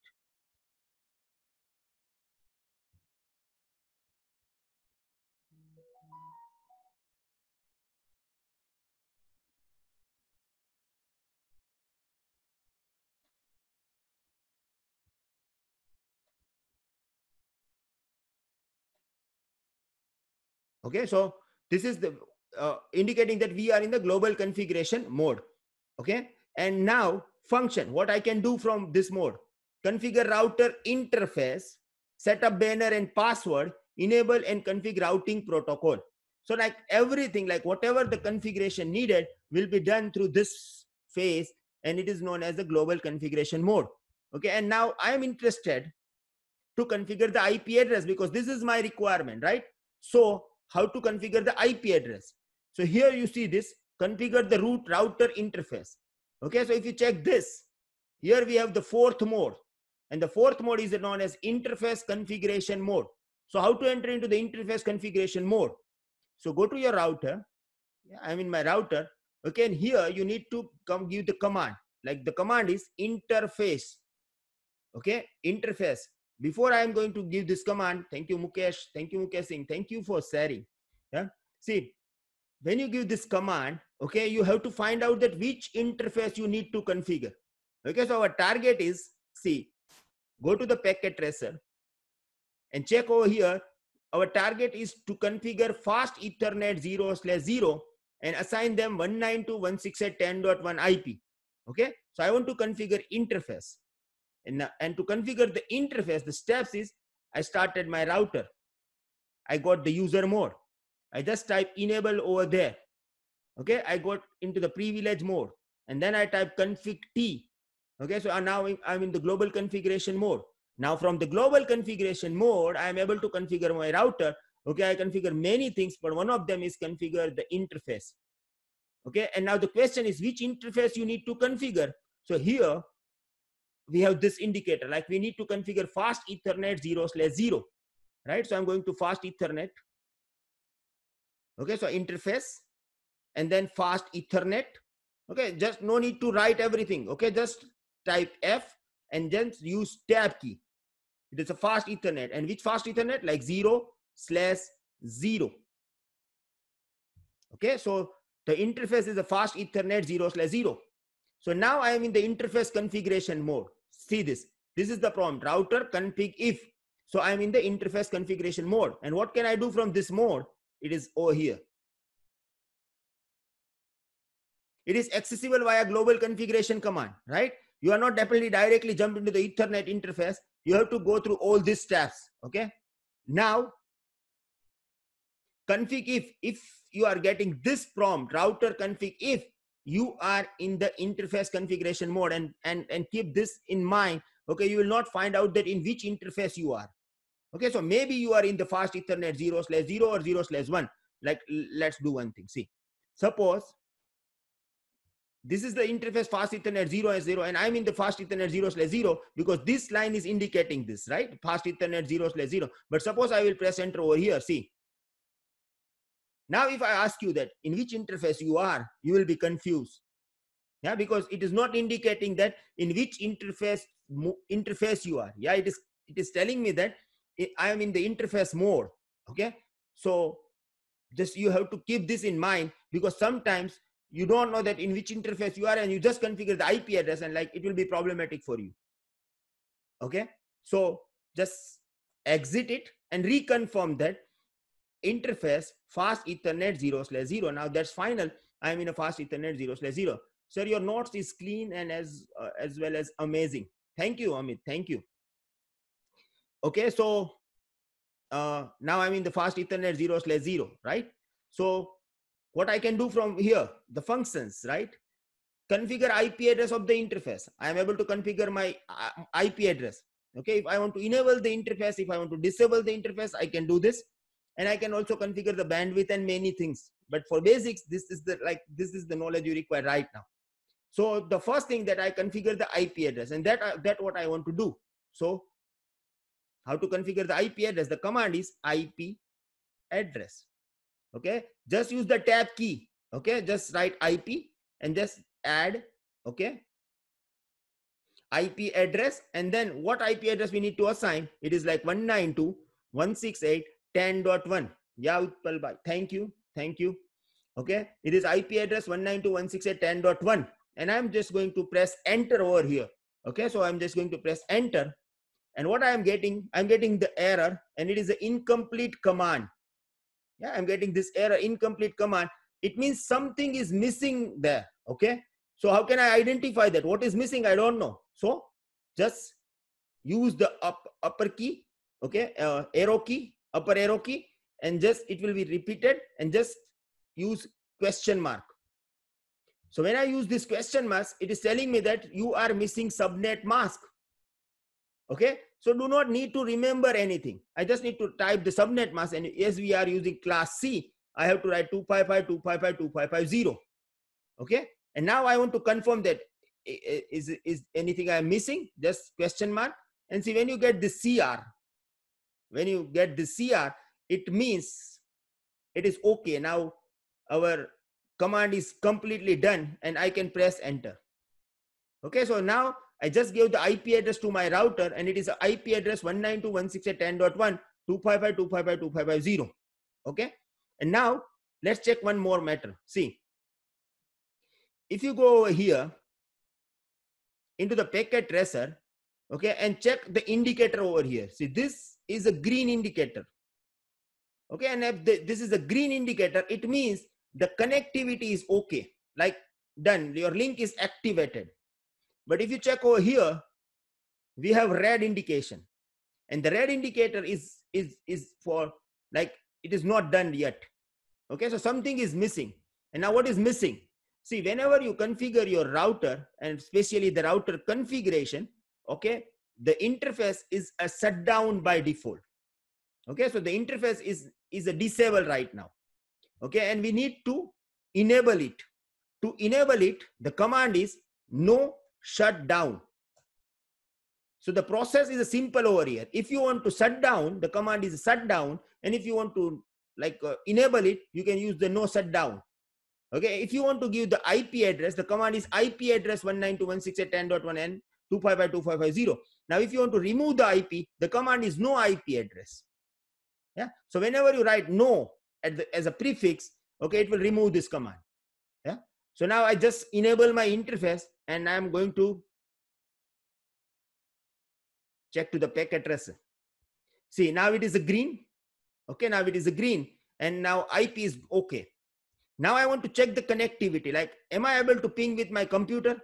okay so this is the uh, indicating that we are in the global configuration mode okay and now function what i can do from this mode configure router interface set up banner and password enable and configure routing protocol so like everything like whatever the configuration needed will be done through this phase and it is known as the global configuration mode okay and now i am interested to configure the ip address because this is my requirement right so how to configure the IP address. So here you see this configure the root router interface. Okay, so if you check this, here we have the fourth mode and the fourth mode is known as interface configuration mode. So how to enter into the interface configuration mode? So go to your router. I'm in my router. Okay, and here you need to come give the command. Like the command is interface. Okay, interface before I am going to give this command, thank you, Mukesh. Thank you, Mukesh Singh. Thank you for sharing. Yeah. See, when you give this command, okay, you have to find out that which interface you need to configure. Okay, so our target is see, go to the packet tracer and check over here. Our target is to configure fast Ethernet 0 slash 0 and assign them 192.168.10.1 IP. Okay, so I want to configure interface and, and to configure the interface the steps is i started my router i got the user mode i just type enable over there okay i got into the privilege mode and then i type config t okay so uh, now i'm in the global configuration mode now from the global configuration mode i am able to configure my router okay i configure many things but one of them is configure the interface okay and now the question is which interface you need to configure so here we have this indicator like we need to configure fast ethernet 0 slash 0 right so i'm going to fast ethernet okay so interface and then fast ethernet okay just no need to write everything okay just type f and then use tab key it is a fast ethernet and which fast ethernet like 0 slash 0 okay so the interface is a fast ethernet 0 slash 0 so now i am in the interface configuration mode see this. This is the prompt router config if. So I'm in the interface configuration mode. And what can I do from this mode? It is over here. It is accessible via global configuration command, right? You are not definitely directly jumped into the Ethernet interface. You have to go through all these steps, okay? Now, config if, if you are getting this prompt, router config if, you are in the interface configuration mode and and and keep this in mind okay you will not find out that in which interface you are okay so maybe you are in the fast ethernet 0 slash 0 or 0 slash 1 like let's do one thing see suppose this is the interface fast ethernet 0 and 0 and i'm in the fast ethernet 0 slash 0 because this line is indicating this right fast ethernet 0 slash 0 but suppose i will press enter over here see now, if I ask you that in which interface you are, you will be confused. Yeah, because it is not indicating that in which interface interface you are. Yeah, it is it is telling me that I am in the interface mode. Okay, so just you have to keep this in mind because sometimes you don't know that in which interface you are and you just configure the IP address and like it will be problematic for you. Okay, so just exit it and reconfirm that interface fast ethernet 0 slash 0 now that's final i'm in a fast ethernet 0 slash 0 sir your notes is clean and as uh, as well as amazing thank you amit thank you okay so uh, now i'm in the fast ethernet 0 slash 0 right so what i can do from here the functions right configure ip address of the interface i am able to configure my uh, ip address okay if i want to enable the interface if i want to disable the interface i can do this and i can also configure the bandwidth and many things but for basics this is the like this is the knowledge you require right now so the first thing that i configure the ip address and that uh, that what i want to do so how to configure the ip address the command is ip address okay just use the tab key okay just write ip and just add okay ip address and then what ip address we need to assign it is like 192.168 10.1 yeah utpal bhai thank you thank you okay it is ip address 192.168.10.1 and i'm just going to press enter over here okay so i'm just going to press enter and what i am getting i'm getting the error and it is an incomplete command yeah i'm getting this error incomplete command it means something is missing there okay so how can i identify that what is missing i don't know so just use the up upper key okay uh, arrow key upper arrow key and just it will be repeated and just use question mark. So when I use this question mark, it is telling me that you are missing subnet mask. Okay, so do not need to remember anything. I just need to type the subnet mask and yes, we are using class C, I have to write 255, 255, 2550. Okay, and now I want to confirm that is, is anything I'm missing, just question mark. And see when you get the CR, when you get the CR, it means it is okay. Now our command is completely done and I can press enter. Okay, so now I just gave the IP address to my router and it is IP address 192.168.10.1 255.255.255.0. Okay, and now let's check one more matter. See, if you go over here into the packet tracer, okay, and check the indicator over here. See this is a green indicator. Okay, and if the, this is a green indicator, it means the connectivity is okay. Like done, your link is activated. But if you check over here, we have red indication. And the red indicator is, is, is for like it is not done yet. Okay, so something is missing. And now what is missing? See, whenever you configure your router and especially the router configuration, okay, the interface is a uh, shut down by default okay so the interface is is a disable right now okay and we need to enable it to enable it the command is no shut down so the process is a simple over here if you want to shut down the command is shut down and if you want to like uh, enable it you can use the no shut down okay if you want to give the ip address the command is ip address 192.168.10.1 and 255.255.0. Now, if you want to remove the IP, the command is no IP address. Yeah. So whenever you write no the, as a prefix, okay, it will remove this command. Yeah. So now I just enable my interface and I'm going to check to the packet address. See, now it is a green. Okay, now it is a green and now IP is okay. Now I want to check the connectivity. Like, am I able to ping with my computer?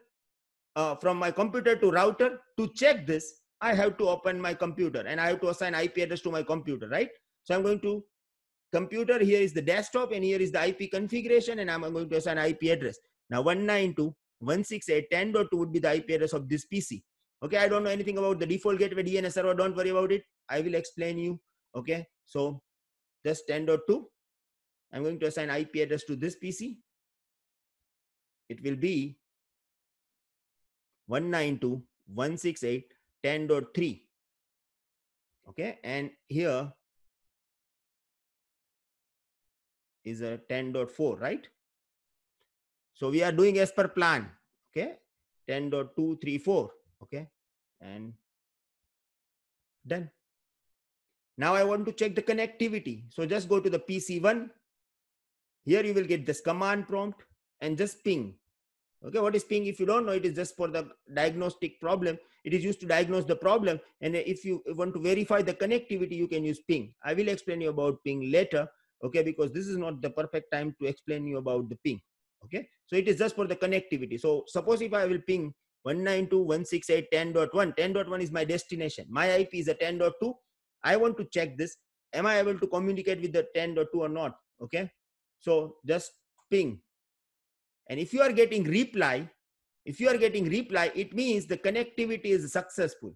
uh, from my computer to router to check this i have to open my computer and i have to assign ip address to my computer right so i'm going to computer here is the desktop and here is the ip configuration and i'm going to assign ip address now 192.168.10.2 would be the ip address of this pc okay i don't know anything about the default gateway dns server don't worry about it i will explain you okay so just 10.2 i'm going to assign ip address to this pc it will be 192.168.10.3. Okay, and here is a 10.4, right? So we are doing as per plan. Okay, 10.234. Okay, and done. Now I want to check the connectivity. So just go to the PC1. Here you will get this command prompt and just ping Okay, what is ping? If you don't know, it is just for the diagnostic problem. It is used to diagnose the problem. And if you want to verify the connectivity, you can use ping. I will explain you about ping later, okay, because this is not the perfect time to explain you about the ping, okay? So it is just for the connectivity. So suppose if I will ping 192.168.10.1, 10.1 is my destination. My IP is a 10.2. I want to check this. Am I able to communicate with the 10.2 or not, okay? So just ping and if you are getting reply, if you are getting reply, it means the connectivity is successful.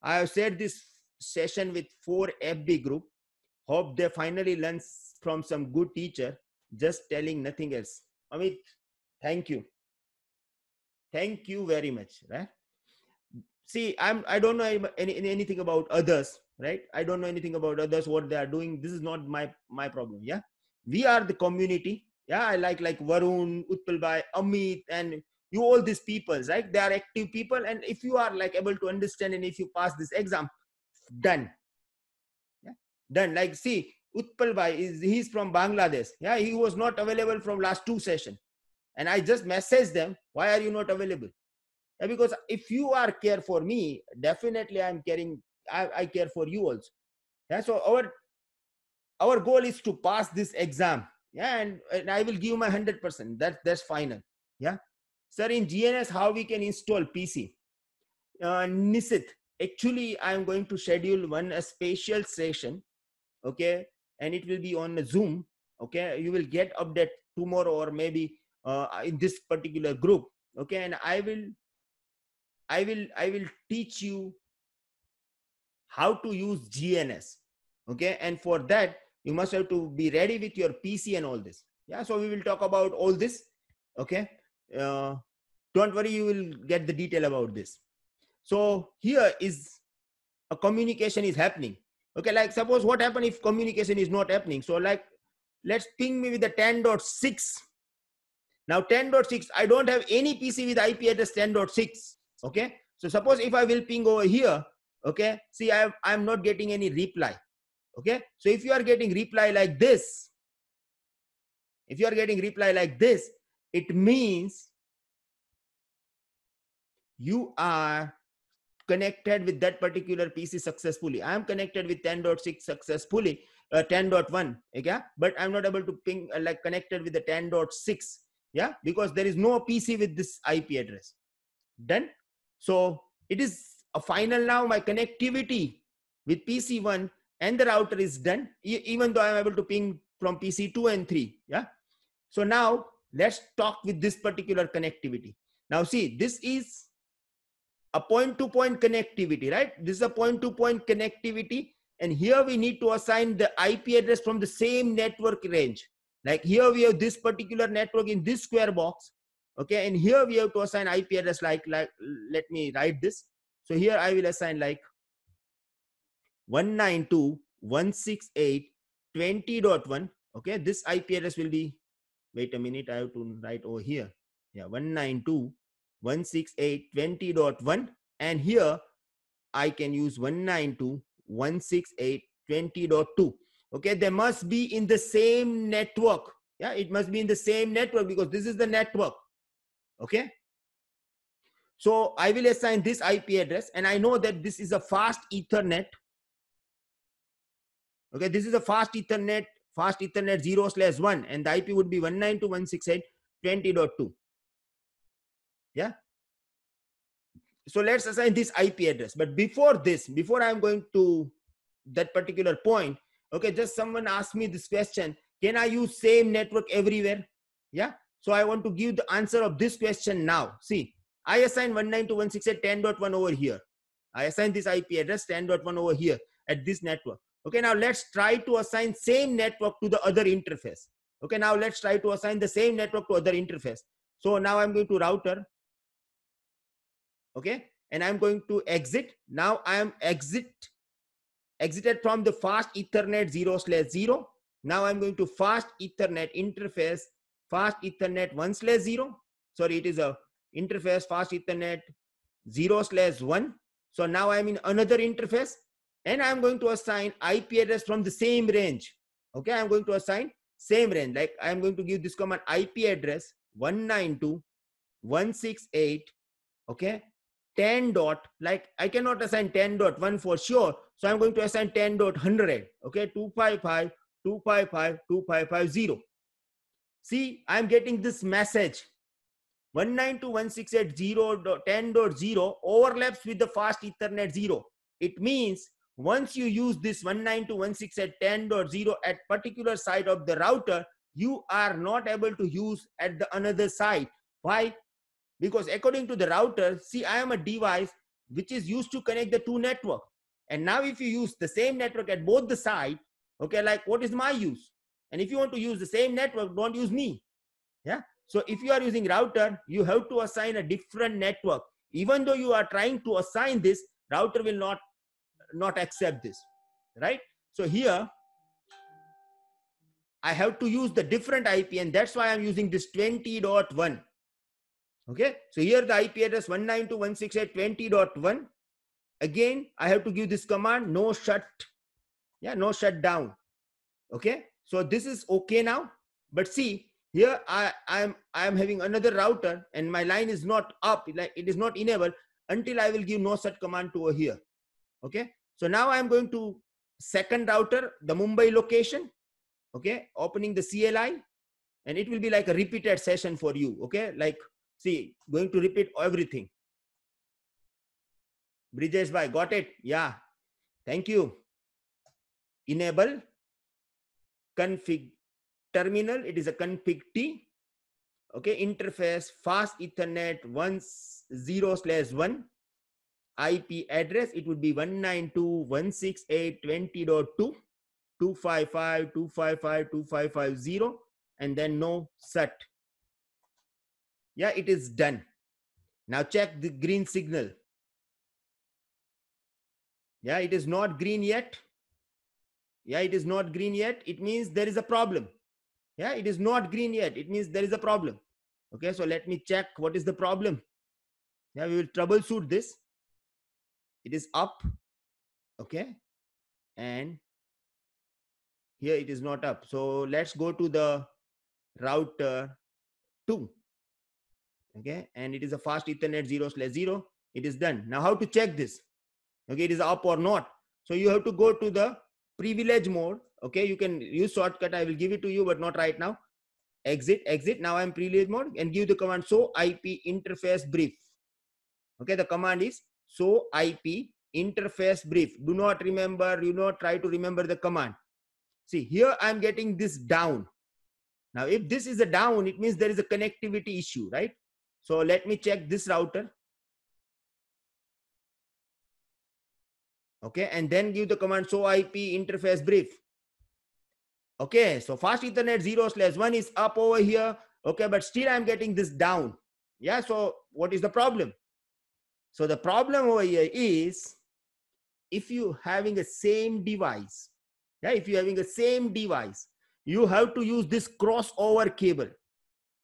I have shared this session with four FB group. Hope they finally learn from some good teacher, just telling nothing else. Amit, thank you. Thank you very much. Right? See, I'm I don't know any, anything about others, right? I don't know anything about others, what they are doing. This is not my my problem. Yeah. We are the community yeah i like like varun utpal amit and you all these people right they are active people and if you are like able to understand and if you pass this exam done yeah done like see utpal is he's from bangladesh yeah he was not available from last two session and i just message them why are you not available yeah, because if you are care for me definitely i'm caring I, I care for you also yeah so our our goal is to pass this exam yeah and, and i will give my 100% that that's final yeah sir in gns how we can install pc uh, Nisith, actually i'm going to schedule one a special session okay and it will be on zoom okay you will get update tomorrow or maybe uh, in this particular group okay and i will i will i will teach you how to use gns okay and for that you must have to be ready with your pc and all this yeah so we will talk about all this okay uh, don't worry you will get the detail about this so here is a communication is happening okay like suppose what happen if communication is not happening so like let's ping me with the 10.6 now 10.6 i don't have any pc with ip address 10.6 okay so suppose if i will ping over here okay see i am not getting any reply Okay. So if you are getting reply like this, if you are getting reply like this, it means you are connected with that particular PC successfully. I am connected with 10.6 successfully, uh, 10.1, okay? But I'm not able to ping uh, like connected with the 10.6, yeah? Because there is no PC with this IP address. Done? So it is a final now, my connectivity with PC1 and the router is done, even though I'm able to ping from PC 2 and 3. Yeah. So now let's talk with this particular connectivity. Now see, this is a point to point connectivity, right? This is a point to point connectivity. And here we need to assign the IP address from the same network range. Like here we have this particular network in this square box. Okay. And here we have to assign IP address like, like let me write this. So here I will assign like 192.168.20.1. Okay, this IP address will be, wait a minute, I have to write over here. Yeah, 192.168.20.1. And here I can use 192.168.20.2. Okay, they must be in the same network. Yeah, it must be in the same network because this is the network. Okay. So I will assign this IP address and I know that this is a fast ethernet Okay, this is a fast Ethernet, fast Ethernet 0 slash 1, and the IP would be 192.168.20.2. Yeah. So let's assign this IP address. But before this, before I'm going to that particular point, okay, just someone asked me this question Can I use same network everywhere? Yeah. So I want to give the answer of this question now. See, I assign 192.168.10.1 over here. I assign this IP address 10.1 over here at this network. Okay, now let's try to assign same network to the other interface. Okay, now let's try to assign the same network to other interface. So now I'm going to router. Okay, and I'm going to exit. Now I am exit exited from the fast ethernet 0 slash 0. Now I'm going to fast ethernet interface, fast ethernet 1 slash 0. Sorry, it is a interface fast ethernet 0 slash 1. So now I'm in another interface and I'm going to assign IP address from the same range. Okay, I'm going to assign same range. Like I'm going to give this command IP address 192.168. Okay, 10 dot. Like I cannot assign 10 dot one for sure. So I'm going to assign 10 dot 100. Okay, 255, 255, 2550. See, I'm getting this message. 192.168.0.10.0 overlaps with the fast Ethernet 0. It means once you use this 192.168.10.0 at particular side of the router, you are not able to use at the another side. Why? Because according to the router, see, I am a device which is used to connect the two network. And now if you use the same network at both the side, okay, like what is my use? And if you want to use the same network, don't use me. Yeah. So if you are using router, you have to assign a different network. Even though you are trying to assign this, router will not not accept this right so here i have to use the different ip and that's why i'm using this 20.1 okay so here the ip address 192.168.20.1 again i have to give this command no shut yeah no shut down okay so this is okay now but see here i i'm i'm having another router and my line is not up like it is not enabled until i will give no shut command to here Okay. So now I'm going to second router, the Mumbai location. Okay. Opening the CLI and it will be like a repeated session for you. Okay. Like, see, going to repeat everything. Bridges by got it. Yeah. Thank you. Enable config terminal. It is a config T. Okay. Interface fast ethernet one zero slash one IP address, it would be 192.168.20.2, 255, 255, 2550, and then no set. Yeah, it is done. Now check the green signal. Yeah, it is not green yet. Yeah, it is not green yet. It means there is a problem. Yeah, it is not green yet. It means there is a problem. Okay, so let me check what is the problem. Yeah, we will troubleshoot this it is up okay and here it is not up so let's go to the router 2 okay and it is a fast ethernet 0 slash 0 it is done now how to check this okay it is up or not so you have to go to the privilege mode okay you can use shortcut i will give it to you but not right now exit exit now i'm privilege mode and give the command so ip interface brief okay the command is so IP interface brief. Do not remember, you know, try to remember the command. See, here I'm getting this down. Now, if this is a down, it means there is a connectivity issue, right? So let me check this router. Okay, and then give the command so IP interface brief. Okay, so fast Ethernet 0 slash 1 is up over here. Okay, but still I'm getting this down. Yeah, so what is the problem? So the problem over here is if you having a same device, yeah, if you having a same device, you have to use this crossover cable.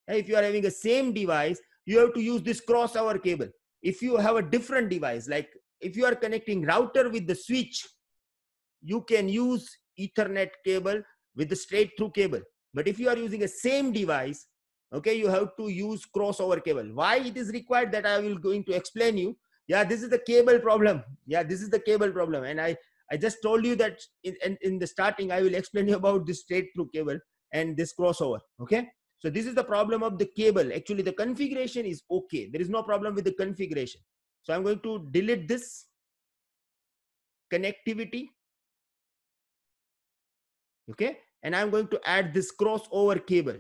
Yeah, if you are having a same device, you have to use this crossover cable. If you have a different device, like if you are connecting router with the switch, you can use ethernet cable with the straight through cable. But if you are using a same device, okay you have to use crossover cable why it is required that i will going to explain you yeah this is the cable problem yeah this is the cable problem and i i just told you that in, in, in the starting i will explain you about this straight through cable and this crossover okay so this is the problem of the cable actually the configuration is okay there is no problem with the configuration so i'm going to delete this connectivity okay and i'm going to add this crossover cable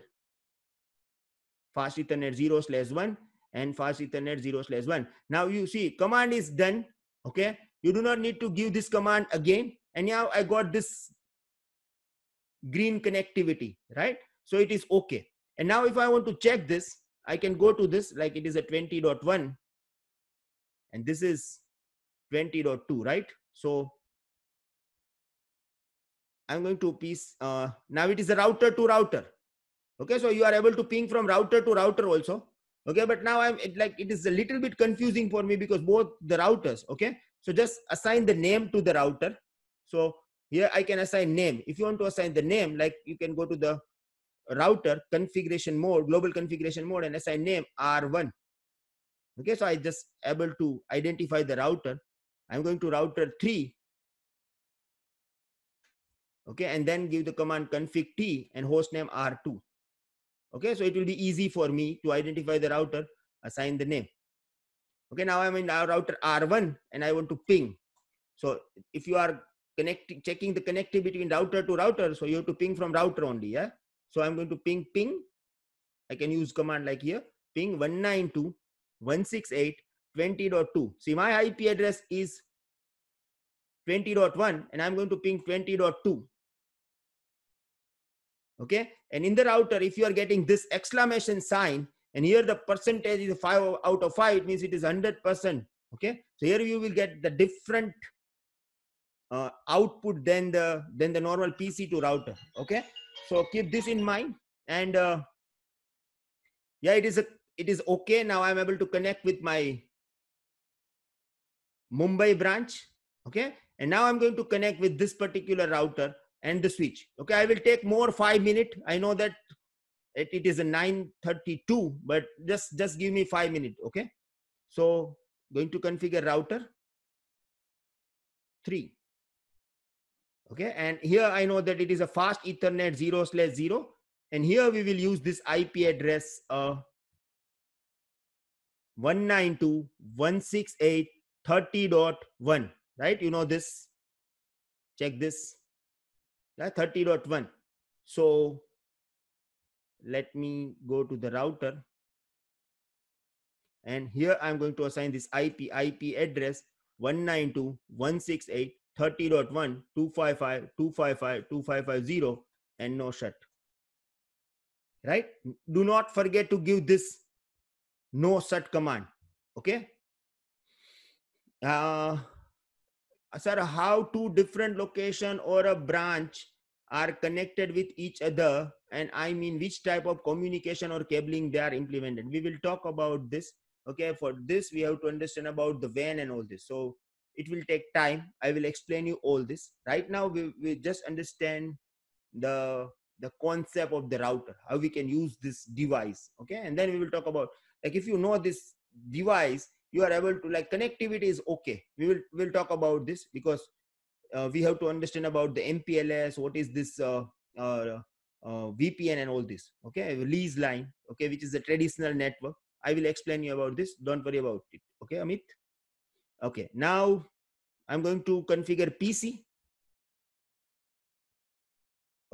fast ethernet 0 slash 1 and fast ethernet 0 slash 1 now you see command is done okay you do not need to give this command again and now i got this green connectivity right so it is okay and now if i want to check this i can go to this like it is a 20.1 and this is 20.2 right so i'm going to piece uh, now it is a router to router Okay, so you are able to ping from router to router also. Okay, but now I'm it like it is a little bit confusing for me because both the routers. Okay, so just assign the name to the router. So here I can assign name. If you want to assign the name, like you can go to the router configuration mode, global configuration mode, and assign name R1. Okay, so I just able to identify the router. I'm going to router 3. Okay, and then give the command config t and host name R2. Okay, so it will be easy for me to identify the router, assign the name. Okay, now I'm in our router R1 and I want to ping. So if you are connecting, checking the connectivity between router to router, so you have to ping from router only, yeah? So I'm going to ping, ping. I can use command like here, ping 192.168.20.2. See, my IP address is 20.1 and I'm going to ping 20.2. Okay, and in the router, if you are getting this exclamation sign, and here the percentage is 5 out of 5, it means it is 100%. Okay, so here you will get the different uh, output than the than the normal pc to router. Okay, so keep this in mind. And uh, yeah, it is a it is okay now. I'm able to connect with my Mumbai branch. Okay, and now I'm going to connect with this particular router and the switch. Okay, I will take more five minute. I know that it, it is a 932, but just, just give me five minute. Okay. So going to configure router three. Okay. And here I know that it is a fast ethernet zero slash zero. And here we will use this IP address uh, 192.168.30.1, right? You know this, check this 30.1. So let me go to the router. And here I'm going to assign this IP, IP address 192.168.30.1.255.255.2550 and no shut. Right? Do not forget to give this no shut command. Okay? Uh, sir, how to different location or a branch are connected with each other and i mean which type of communication or cabling they are implemented we will talk about this okay for this we have to understand about the van and all this so it will take time i will explain you all this right now we, we just understand the the concept of the router how we can use this device okay and then we will talk about like if you know this device you are able to like connectivity is okay we will will talk about this because uh, we have to understand about the MPLS, what is this uh, uh, VPN and all this, okay, lease line, okay, which is the traditional network. I will explain you about this. Don't worry about it. Okay, Amit? Okay, now I'm going to configure PC.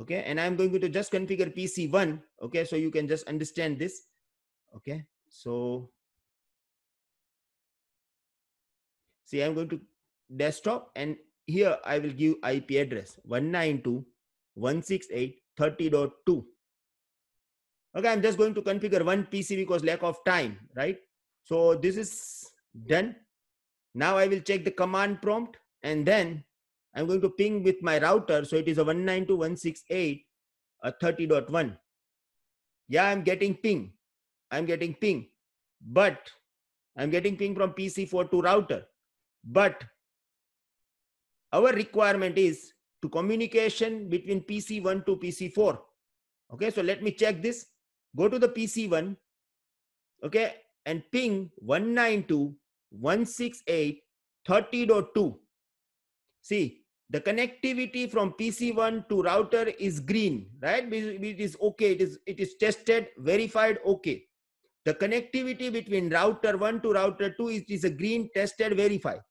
Okay, and I'm going to just configure PC1. Okay, so you can just understand this. Okay, so see, I'm going to desktop and here I will give IP address 192.168.30.2. Okay, I'm just going to configure one PC because lack of time, right? So this is done. Now I will check the command prompt and then I'm going to ping with my router. So it is a 192.168.30.1. Yeah, I'm getting ping. I'm getting ping, but I'm getting ping from PC4 to router. But our requirement is to communication between PC1 to PC4. Okay, so let me check this. Go to the PC1, okay, and ping 192.168.30.2. See, the connectivity from PC1 to router is green, right? It is okay. It is, it is tested, verified, okay. The connectivity between router 1 to router 2 is, is a green, tested, verified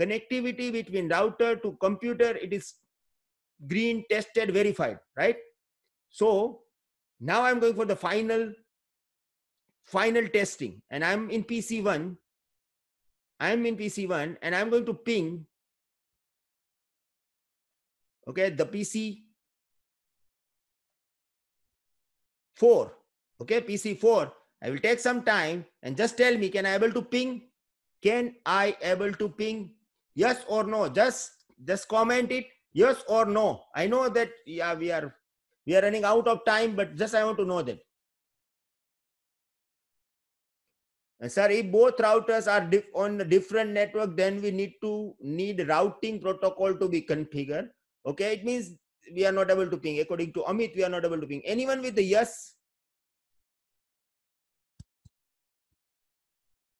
connectivity between router to computer it is green tested verified right so now i'm going for the final final testing and i'm in pc1 i'm in pc1 and i'm going to ping okay the pc 4 okay pc4 i will take some time and just tell me can i able to ping can i able to ping yes or no just just comment it yes or no i know that yeah we are we are running out of time but just i want to know that and uh, sir if both routers are on a different network then we need to need routing protocol to be configured okay it means we are not able to ping according to amit we are not able to ping anyone with the yes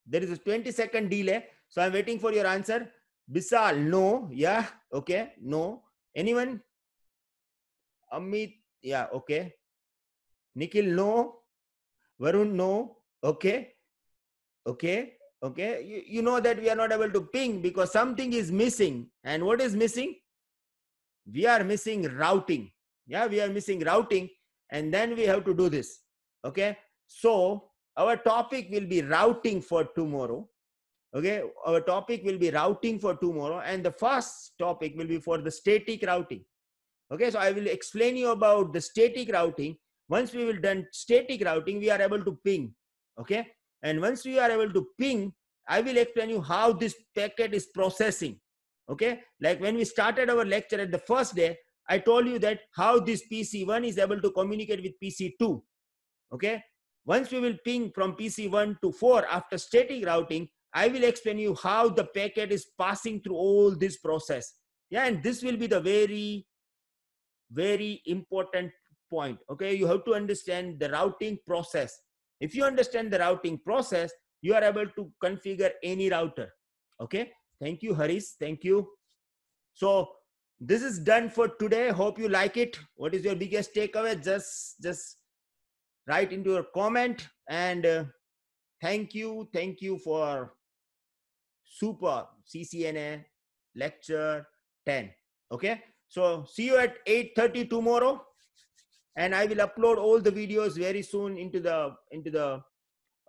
there is a 20 second delay so i'm waiting for your answer Bisal, no. Yeah, okay, no. Anyone? Amit, yeah, okay. Nikhil, no. Varun, no. Okay, okay, okay. You, you know that we are not able to ping because something is missing. And what is missing? We are missing routing. Yeah, we are missing routing. And then we have to do this. Okay, so our topic will be routing for tomorrow okay our topic will be routing for tomorrow and the first topic will be for the static routing okay so i will explain you about the static routing once we will done static routing we are able to ping okay and once we are able to ping i will explain you how this packet is processing okay like when we started our lecture at the first day i told you that how this pc1 is able to communicate with pc2 okay once we will ping from pc1 to 4 after static routing I will explain you how the packet is passing through all this process. Yeah, and this will be the very, very important point. Okay, you have to understand the routing process. If you understand the routing process, you are able to configure any router. Okay, thank you, Haris. Thank you. So this is done for today. Hope you like it. What is your biggest takeaway? Just, just write into your comment and uh, thank you. Thank you for super CCNA lecture 10. Okay. So see you at 8.30 tomorrow. And I will upload all the videos very soon into the, into the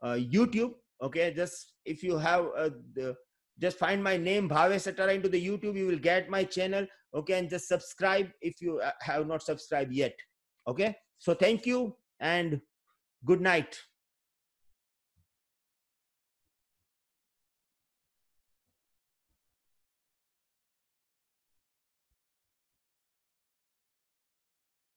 uh, YouTube. Okay. Just if you have uh, the, just find my name Bhavesh Satara into the YouTube. You will get my channel. Okay. And just subscribe if you uh, have not subscribed yet. Okay. So thank you and good night.